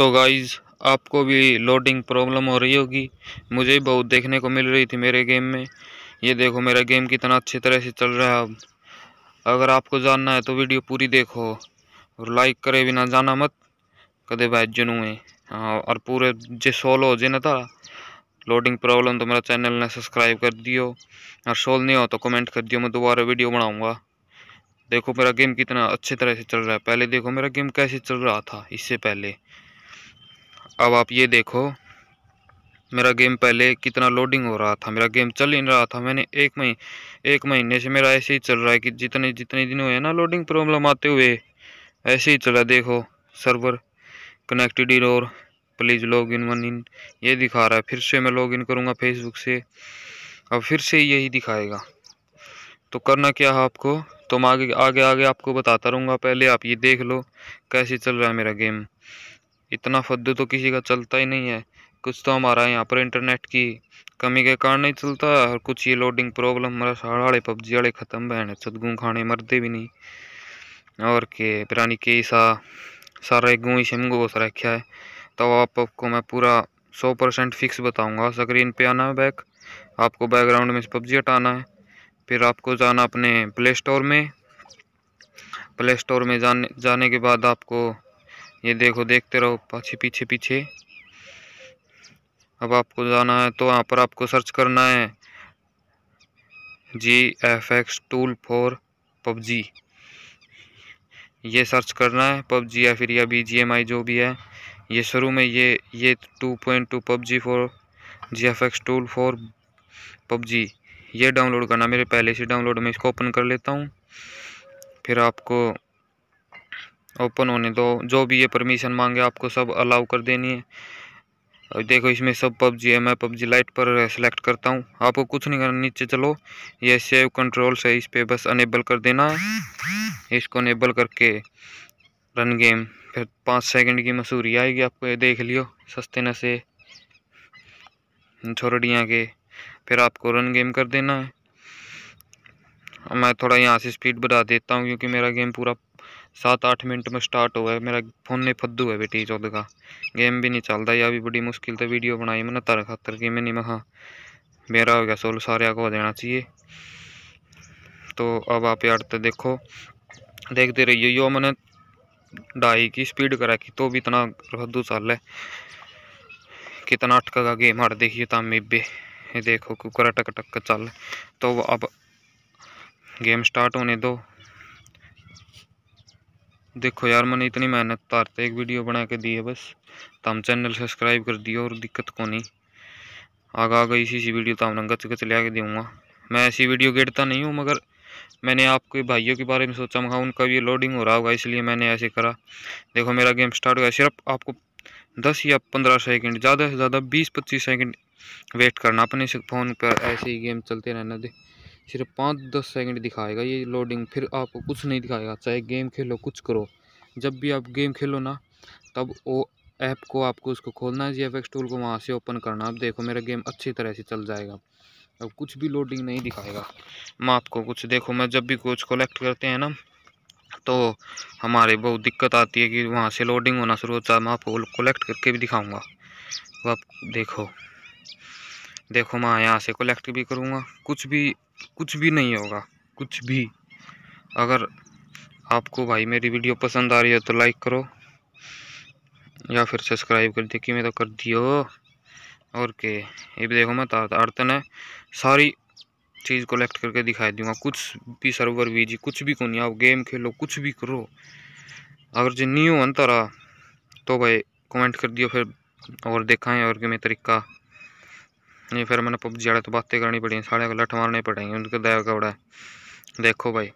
तो गाइज़ आपको भी लोडिंग प्रॉब्लम हो रही होगी मुझे भी बहुत देखने को मिल रही थी मेरे गेम में ये देखो मेरा गेम कितना अच्छी तरह से चल रहा है अब अगर आपको जानना है तो वीडियो पूरी देखो और लाइक करे बिना जाना मत कदे भाई जुनूए हाँ और पूरे जो सोल हो जे ना था लोडिंग प्रॉब्लम तो मेरा चैनल ने सब्सक्राइब कर दियो और सोल नहीं हो तो कमेंट कर दियो मैं दोबारा वीडियो बनाऊंगा देखो मेरा गेम कितना अच्छे तरह से चल रहा है पहले देखो मेरा गेम कैसे चल रहा था इससे पहले अब आप ये देखो मेरा गेम पहले कितना लोडिंग हो रहा था मेरा गेम चल ही रहा था मैंने एक महीने एक महीने से मेरा ऐसे ही चल रहा है कि जितने जितने दिन हुए ना लोडिंग प्रॉब्लम आते हुए ऐसे ही चला देखो सर्वर कनेक्टेड और please log in one in ये दिखा रहा है फिर से मैं लॉग इन करूँगा फेसबुक से अब फिर से यही दिखाएगा तो करना क्या है आपको तो मैं आगे आगे आगे आपको बताता रहूँगा पहले आप ये देख लो कैसे चल रहा है मेरा गेम इतना फद्दू तो किसी का चलता ही नहीं है कुछ तो हमारा यहाँ पर इंटरनेट की कमी के कारण नहीं चलता और कुछ ये लोडिंग प्रॉब्लम हमारा सारा वाले पबजी वाले ख़त्म बहने सदगू खाने मरते भी नहीं और के पुरानी के सा सारा गूँ ही शिमगो बस रखा है तो आप आपको मैं पूरा सौ परसेंट फिक्स बताऊँगा स्क्रीन पर आना है बैक आपको बैकग्राउंड में पबजी हटाना है फिर आपको जाना अपने प्ले स्टोर में प्ले स्टोर में जाने जाने के बाद आपको ये देखो देखते रहो पीछे पीछे पीछे अब आपको जाना है तो यहाँ पर आपको सर्च करना है G F X tool for PUBG ये सर्च करना है पबजी या फिर या बी जी एम आई जो भी है ये शुरू में ये ये two point two PUBG for G F X tool for PUBG ये डाउनलोड करना मेरे पहले से डाउनलोड मैं इसको ओपन कर लेता हूँ फिर आपको ओपन होने दो जो भी ये परमिशन मांगे आपको सब अलाउ कर देनी है और देखो इसमें सब पबजी है मैं पबजी लाइट पर सेलेक्ट करता हूँ आपको कुछ नहीं करना नीचे चलो ये सेव कंट्रोल से इस पर बस अनेबल कर देना है इसको अनेबल करके रन गेम फिर पाँच सेकंड की मसूरी आएगी आपको ये देख लियो सस्ते नशे छोरडियाँ के फिर आपको रन गेम कर देना है मैं थोड़ा यहाँ से स्पीड बढ़ा देता हूँ क्योंकि मेरा गेम पूरा सात आठ मिनट में स्टार्ट हुआ है मेरा फ़ोन ने फद्दू है बेटी चौदह का गेम भी नहीं चलता या भी बड़ी मुश्किल से वीडियो बनाई मैंने तारा खातर की नहीं महा मेरा हो गया सोल सारे को देना चाहिए तो अब आप यार तो देखो देखते रहिए यो मैंने ढाई की स्पीड करा की तो भी इतना फद्दू चल है कितना अटका का गेम हट देखिए तामी बे देखो कुकर टक टक चल तो अब गेम स्टार्ट होने दो देखो यार मैंने इतनी मेहनत तारते एक वीडियो बना के दी है बस तम चैनल सब्सक्राइब कर दियो और दिक्कत को नहीं आगे आगे इसी सी वीडियो तो हम गच गच लिया के दूँगा मैं ऐसी वीडियो गेटता नहीं हूँ मगर मैंने आपके भाइयों के बारे में सोचा मगा उनका भी लोडिंग हो रहा होगा इसलिए मैंने ऐसे करा देखो मेरा गेम स्टार्ट हुआ गया सिर्फ आपको दस या पंद्रह सेकेंड ज़्यादा से ज़्यादा बीस पच्चीस सेकेंड वेट करना अपने फ़ोन पर ऐसे ही गेम चलते रहना दे सिर्फ पाँच दस सेकंड दिखाएगा ये लोडिंग फिर आपको कुछ नहीं दिखाएगा चाहे गेम खेलो कुछ करो जब भी आप गेम खेलो ना तब वो ऐप को आपको उसको खोलना है जी एफ टूल को वहाँ से ओपन करना अब देखो मेरा गेम अच्छी तरह से चल जाएगा अब कुछ भी लोडिंग नहीं दिखाएगा मैं आपको कुछ देखो मैं जब भी कुछ कलेक्ट करते हैं ना तो हमारे बहुत दिक्कत आती है कि वहाँ से लोडिंग होना शुरू होता है मैं आपको कलेक्ट करके भी दिखाऊँगा अब आप देखो देखो मैं यहाँ से कलेक्ट भी करूँगा कुछ भी कुछ भी नहीं होगा कुछ भी अगर आपको भाई मेरी वीडियो पसंद आ रही है तो लाइक करो या फिर सब्सक्राइब कर देखिए मैं तो कर दियो और के ये भी देखो मैं आर्तन है सारी चीज़ कलेक्ट करके दिखाई दूंगा कुछ भी सर्वर वीजी कुछ भी कौन आप गेम खेलो कुछ भी करो अगर जो न्यू अंतर आ तो भाई कमेंट कर दियो फिर और देखाएं और कि मैं तरीका नहीं फिर मैंने पबजी वाले तो बातें करनी पड़ी साले को लठ मारने पड़ेंगे उनके दया कौड़ा देखो भाई